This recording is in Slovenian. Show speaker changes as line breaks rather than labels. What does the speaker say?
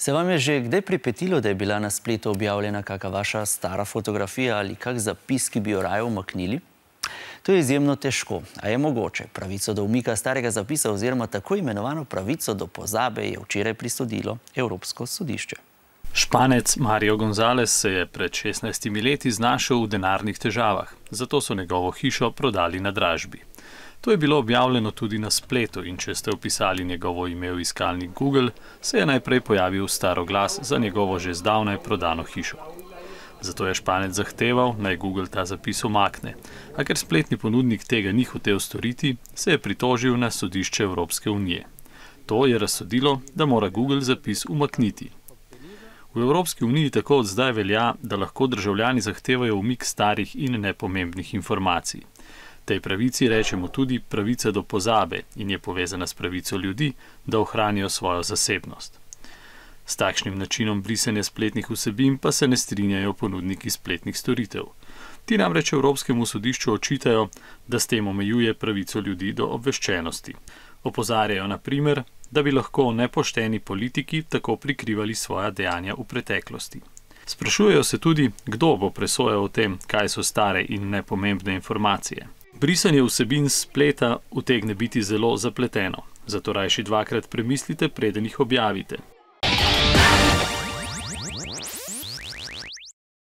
Se vam je že kdaj pripetilo, da je bila na spletu objavljena kaka vaša stara fotografija ali kak zapis, ki bi jo raje umaknili? To je izjemno težko, a je mogoče. Pravico do umika starega zapisa oziroma tako imenovano pravico do pozabe je včeraj pristodilo Evropsko sodišče.
Španec Mario González se je pred 16 leti znašel v denarnih težavah, zato so njegovo hišo prodali na dražbi. To je bilo objavljeno tudi na spletu in če ste upisali njegovo ime v iskalnik Google, se je najprej pojavil staroglas za njegovo že zdavnaj prodano hišo. Zato je španec zahteval, naj Google ta zapis omakne, a ker spletni ponudnik tega ni hotel storiti, se je pritožil na sodišče Evropske unije. To je razsodilo, da mora Google zapis umakniti. V Evropski uniji tako od zdaj velja, da lahko državljani zahtevajo umik starih in nepomembnih informacij. Tej pravici rečemo tudi pravica do pozabe in je povezana s pravico ljudi, da ohranijo svojo zasebnost. S takšnim načinom brisanja spletnih vsebin pa se ne strinjajo ponudniki spletnih storitev. Ti namreč Evropskemu sodišču očitajo, da s tem omejuje pravico ljudi do obveščenosti. Opozarjajo na primer, da bi lahko nepošteni politiki tako prikrivali svoja dejanja v preteklosti. Sprašujejo se tudi, kdo bo presojal o tem, kaj so stare in nepomembne informacije. Brisanje vsebin spleta utegne biti zelo zapleteno, zato rajši dvakrat premislite, preden jih objavite.